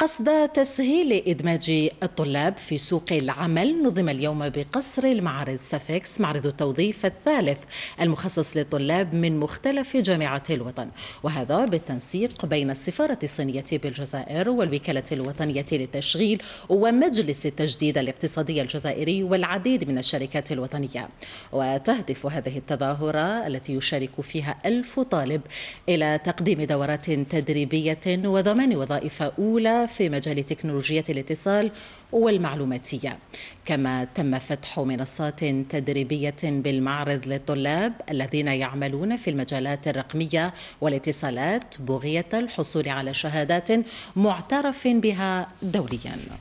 قصد تسهيل إدماج الطلاب في سوق العمل نظم اليوم بقصر المعارض سافكس معرض التوظيف الثالث المخصص للطلاب من مختلف جامعات الوطن وهذا بالتنسيق بين السفارة الصينية بالجزائر والوكالة الوطنية للتشغيل ومجلس التجديد الاقتصادي الجزائري والعديد من الشركات الوطنية وتهدف هذه التظاهرة التي يشارك فيها ألف طالب إلى تقديم دورات تدريبية وضمان وظائف أولى في مجال تكنولوجية الاتصال والمعلوماتية كما تم فتح منصات تدريبية بالمعرض للطلاب الذين يعملون في المجالات الرقمية والاتصالات بغية الحصول على شهادات معترف بها دوليا